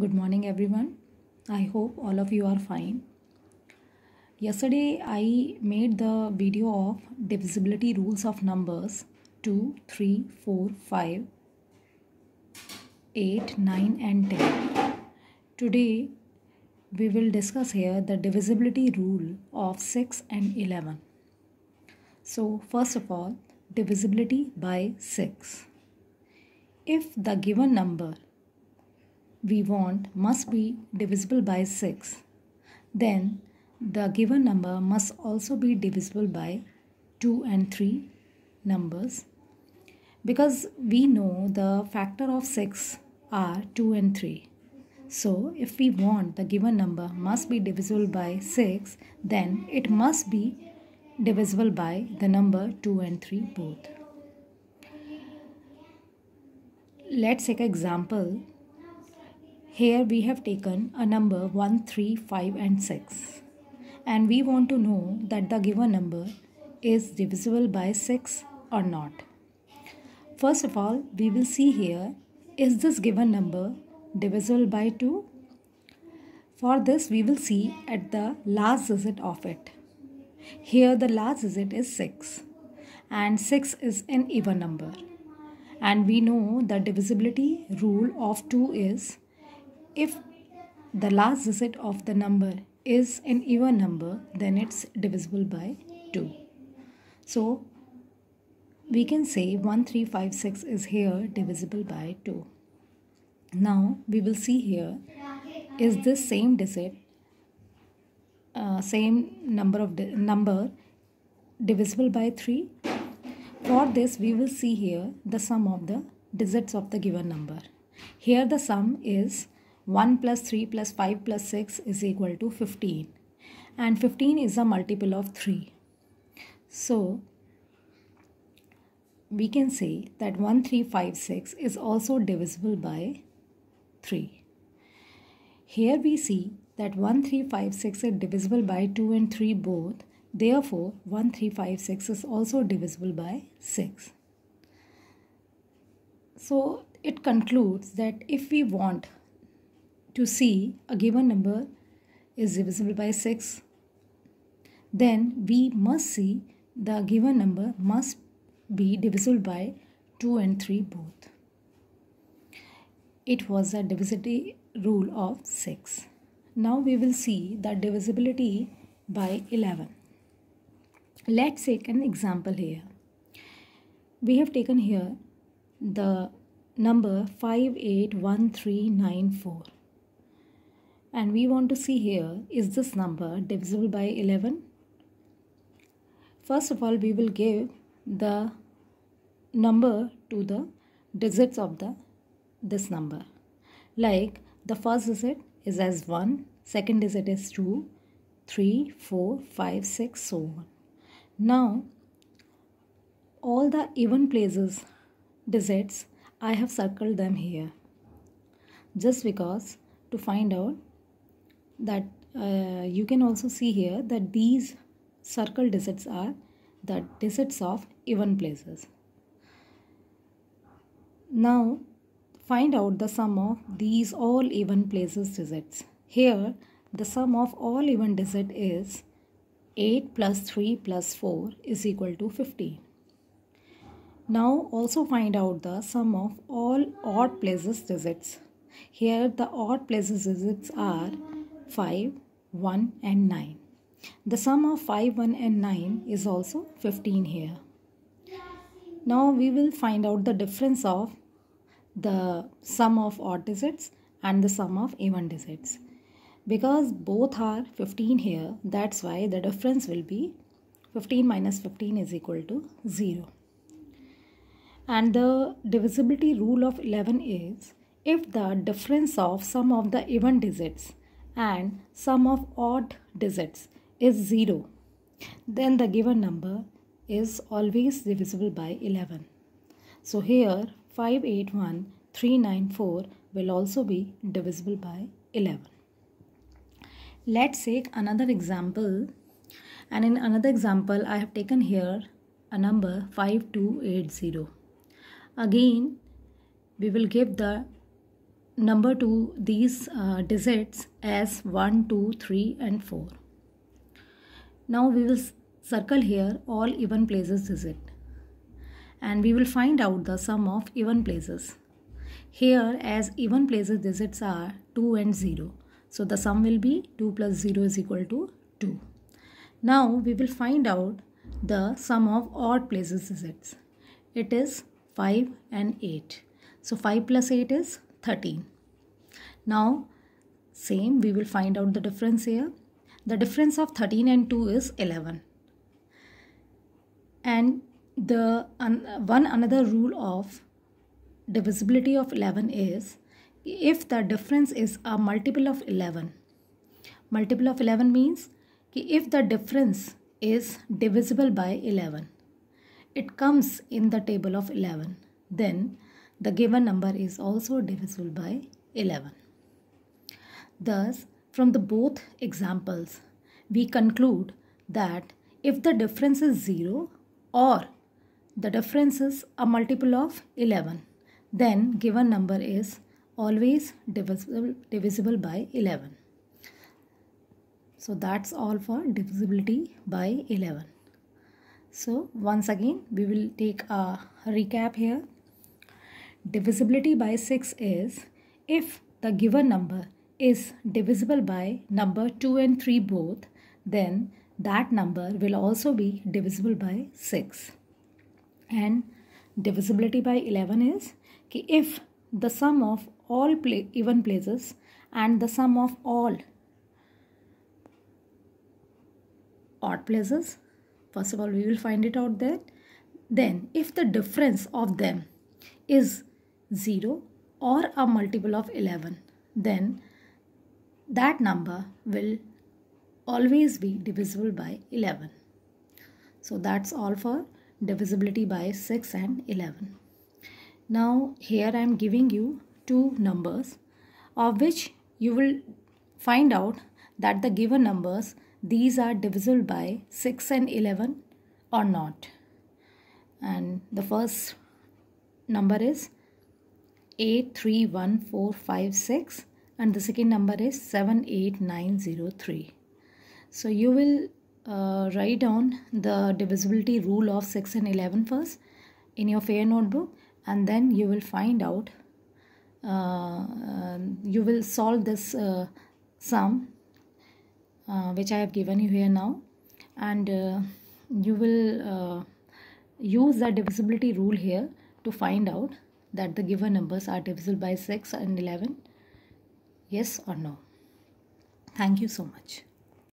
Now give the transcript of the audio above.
Good morning, everyone. I hope all of you are fine. Yesterday, I made the video of divisibility rules of numbers 2, 3, 4, 5, 8, 9, and 10. Today, we will discuss here the divisibility rule of 6 and 11. So, first of all, divisibility by 6. If the given number we want must be divisible by 6, then the given number must also be divisible by 2 and 3 numbers because we know the factor of 6 are 2 and 3. So if we want the given number must be divisible by 6 then it must be divisible by the number 2 and 3 both. Let's take an example here we have taken a number 1, 3, 5 and 6. And we want to know that the given number is divisible by 6 or not. First of all, we will see here, is this given number divisible by 2? For this, we will see at the last digit of it. Here the last digit is 6 and 6 is an even number. And we know the divisibility rule of 2 is if the last digit of the number is an even number, then it's divisible by 2. So we can say 1356 is here divisible by 2. Now we will see here is this same digit, uh, same number of number divisible by 3? For this we will see here the sum of the digits of the given number. Here the sum is 1 plus 3 plus 5 plus 6 is equal to 15 and 15 is a multiple of 3 so we can say that 1356 is also divisible by 3 here we see that 1356 is divisible by 2 and 3 both therefore 1356 is also divisible by 6 so it concludes that if we want to see a given number is divisible by 6, then we must see the given number must be divisible by 2 and 3 both. It was a divisibility rule of 6. Now we will see the divisibility by 11. Let's take an example here. We have taken here the number 581394 and we want to see here is this number divisible by 11 first of all we will give the number to the digits of the this number like the first digit is as 1 second digit is 2 3 4 5 6 so on now all the even places digits i have circled them here just because to find out that uh, you can also see here that these circle digits are the digits of even places. Now find out the sum of these all even places digits. Here the sum of all even digit is 8 plus 3 plus 4 is equal to 50. Now also find out the sum of all odd places digits. Here the odd places digits are 5, 1 and 9. The sum of 5, 1 and 9 is also 15 here. Now we will find out the difference of the sum of odd digits and the sum of even digits. Because both are 15 here, that's why the difference will be 15 minus 15 is equal to 0. And the divisibility rule of 11 is if the difference of sum of the even digits and sum of odd digits is 0, then the given number is always divisible by 11. So here 581394 will also be divisible by 11. Let's take another example and in another example I have taken here a number 5280. Again we will give the number to these uh, digits as 1, 2, 3 and 4. Now we will circle here all even places digit and we will find out the sum of even places. Here as even places digits are 2 and 0. So the sum will be 2 plus 0 is equal to 2. Now we will find out the sum of odd places digits. It is 5 and 8. So 5 plus 8 is 13. now same we will find out the difference here the difference of 13 and 2 is 11 and the un, one another rule of divisibility of 11 is if the difference is a multiple of 11 multiple of 11 means if the difference is divisible by 11 it comes in the table of 11 then the given number is also divisible by 11. Thus, from the both examples, we conclude that if the difference is 0 or the difference is a multiple of 11, then given number is always divisible, divisible by 11. So that's all for divisibility by 11. So once again, we will take a recap here divisibility by 6 is if the given number is divisible by number 2 and 3 both, then that number will also be divisible by 6. And divisibility by 11 is कि if the sum of all even places and the sum of all odd places, first of all we will find it out there, then if the difference of them is 0 or a multiple of 11 then that number will always be divisible by 11. So that's all for divisibility by 6 and 11. Now here I am giving you two numbers of which you will find out that the given numbers these are divisible by 6 and 11 or not. And the first number is Eight three one four five six, and the second number is 78903. So you will uh, write down the divisibility rule of 6 and 11 first in your fair notebook and then you will find out uh, uh, you will solve this uh, sum uh, which I have given you here now and uh, you will use the divisibility rule here to find out that the given numbers are divisible by 6 and 11? Yes or no? Thank you so much.